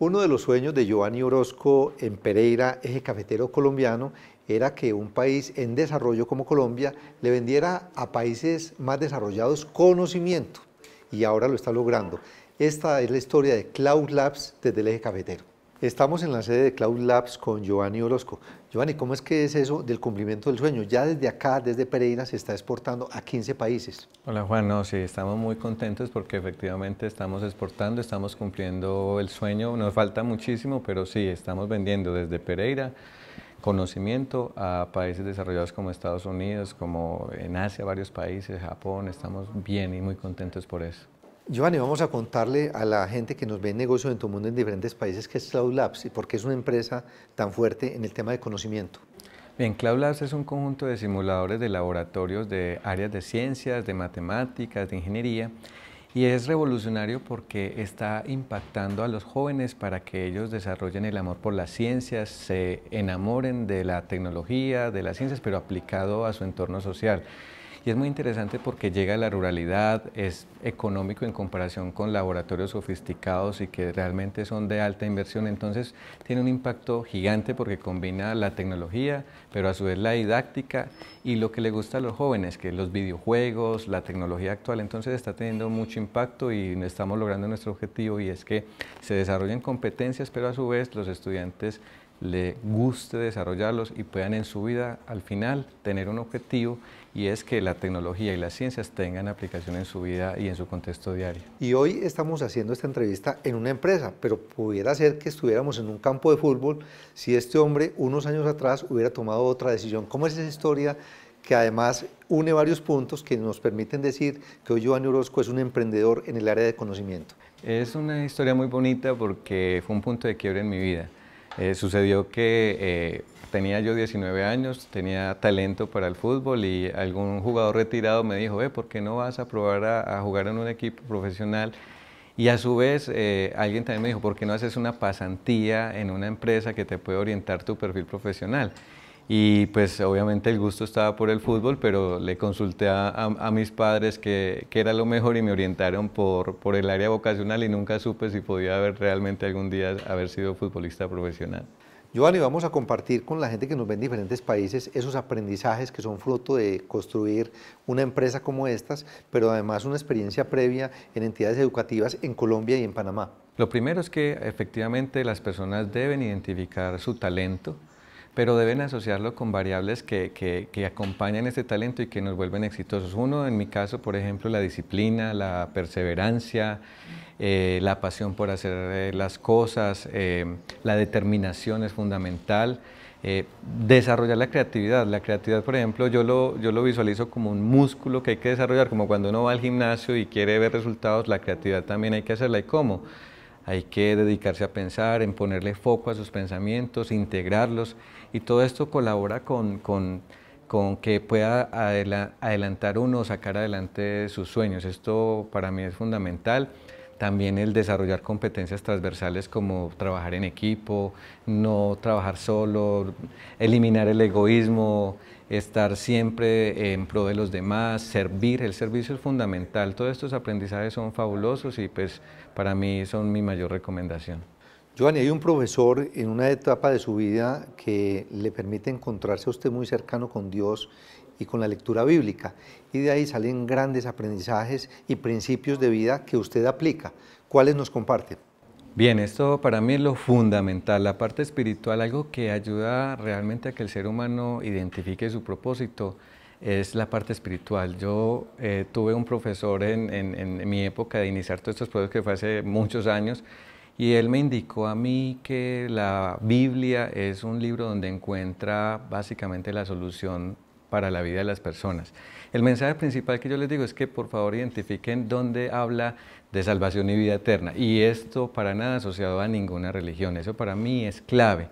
Uno de los sueños de Giovanni Orozco en Pereira, eje cafetero colombiano, era que un país en desarrollo como Colombia le vendiera a países más desarrollados conocimiento y ahora lo está logrando. Esta es la historia de Cloud Labs desde el eje cafetero. Estamos en la sede de Cloud Labs con Giovanni Orozco. Giovanni, ¿cómo es que es eso del cumplimiento del sueño? Ya desde acá, desde Pereira, se está exportando a 15 países. Hola Juan, no, sí, estamos muy contentos porque efectivamente estamos exportando, estamos cumpliendo el sueño. Nos falta muchísimo, pero sí, estamos vendiendo desde Pereira conocimiento a países desarrollados como Estados Unidos, como en Asia, varios países, Japón. Estamos bien y muy contentos por eso. Giovanni, vamos a contarle a la gente que nos ve en negocio en el mundo en diferentes países qué es Cloud Labs y por qué es una empresa tan fuerte en el tema de conocimiento. Bien, Cloud Labs es un conjunto de simuladores de laboratorios de áreas de ciencias, de matemáticas, de ingeniería y es revolucionario porque está impactando a los jóvenes para que ellos desarrollen el amor por las ciencias, se enamoren de la tecnología, de las ciencias, pero aplicado a su entorno social. Y es muy interesante porque llega a la ruralidad, es económico en comparación con laboratorios sofisticados y que realmente son de alta inversión. Entonces tiene un impacto gigante porque combina la tecnología, pero a su vez la didáctica y lo que le gusta a los jóvenes, que los videojuegos, la tecnología actual. Entonces está teniendo mucho impacto y estamos logrando nuestro objetivo y es que se desarrollen competencias, pero a su vez los estudiantes le guste desarrollarlos y puedan en su vida al final tener un objetivo y es que la tecnología y las ciencias tengan aplicación en su vida y en su contexto diario. Y hoy estamos haciendo esta entrevista en una empresa, pero pudiera ser que estuviéramos en un campo de fútbol si este hombre unos años atrás hubiera tomado otra decisión. ¿Cómo es esa historia que además une varios puntos que nos permiten decir que hoy Giovanni Orozco es un emprendedor en el área de conocimiento? Es una historia muy bonita porque fue un punto de quiebre en mi vida eh, sucedió que eh, tenía yo 19 años, tenía talento para el fútbol y algún jugador retirado me dijo, ¿por qué no vas a probar a, jugar en un equipo profesional? Y a su vez, eh, alguien también me dijo, ¿por qué no haces una pasantía en una empresa que te puede orientar tu perfil profesional? y pues obviamente el gusto estaba por el fútbol, pero le consulté a, mis padres que, era lo mejor y me orientaron por, por el área vocacional y nunca supe si podía haber realmente algún día haber sido futbolista profesional. Giovanni, vamos a compartir con la gente que nos ve en diferentes países esos aprendizajes que son fruto de construir una empresa como estas, pero además una experiencia previa en entidades educativas en Colombia y en Panamá. Lo primero es que efectivamente las personas deben identificar su talento, pero deben asociarlo con variables que, acompañan este talento y que nos vuelven exitosos. Uno, en mi caso, por ejemplo, la disciplina, la perseverancia, eh, la pasión por hacer eh, las cosas, eh, la determinación es fundamental. desarrollar la creatividad. La creatividad, por ejemplo, yo lo, yo lo visualizo como un músculo que hay que desarrollar, como cuando uno va al gimnasio y quiere ver resultados, la creatividad también hay que hacerla. ¿Y cómo? Hay que dedicarse a pensar, en ponerle foco a sus pensamientos, integrarlos y todo esto colabora con, que pueda adelantar uno, sacar adelante sus sueños. Esto para mí es fundamental también el desarrollar competencias transversales como trabajar en equipo, no trabajar solo, eliminar el egoísmo, estar siempre en pro de los demás, servir, el servicio es fundamental. Todos estos aprendizajes son fabulosos y pues para mí son mi mayor recomendación. Giovanni, hay un profesor en una etapa de su vida que le permite encontrarse a usted muy cercano con Dios y con la lectura bíblica. Y de ahí salen grandes aprendizajes y principios de vida que usted aplica. ¿Cuáles nos comparte? Bien, esto para mí es lo fundamental, la parte espiritual, algo que ayuda realmente a que el ser humano identifique su propósito, es la parte espiritual. Yo eh, tuve un profesor en, en, mi época de iniciar todos estos proyectos que fue hace muchos años y él me indicó a mí que la Biblia es un libro donde encuentra básicamente la solución para la vida de las personas. El mensaje principal que yo les digo es que por favor identifiquen dónde habla de salvación y vida eterna. Y esto para nada asociado a ninguna religión. Eso para mí es clave,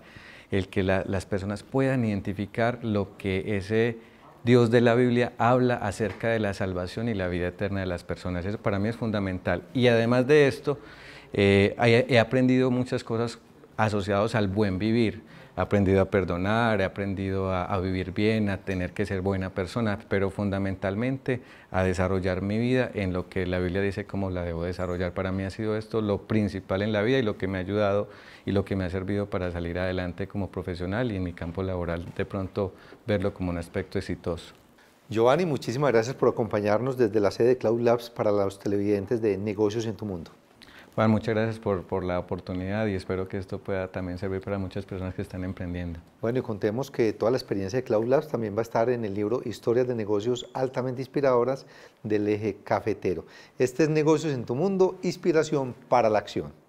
el que las personas puedan identificar lo que ese Dios de la Biblia habla acerca de la salvación y la vida eterna de las personas. Eso para mí es fundamental. Y además de esto, eh, he aprendido muchas cosas asociadas al buen vivir he aprendido a perdonar, he aprendido a, vivir bien, a tener que ser buena persona, pero fundamentalmente a desarrollar mi vida en lo que la Biblia dice como la debo desarrollar. Para mí ha sido esto lo principal en la vida y lo que me ha ayudado y lo que me ha servido para salir adelante como profesional y en mi campo laboral de pronto verlo como un aspecto exitoso. Giovanni, muchísimas gracias por acompañarnos desde la sede de Cloud Labs para los televidentes de Negocios en tu Mundo. Bueno, muchas gracias por, la oportunidad y espero que esto pueda también servir para muchas personas que están emprendiendo. Bueno, y contemos que toda la experiencia de Cloud Labs también va a estar en el libro Historias de negocios altamente inspiradoras del eje cafetero. Este es Negocios en tu Mundo, inspiración para la acción.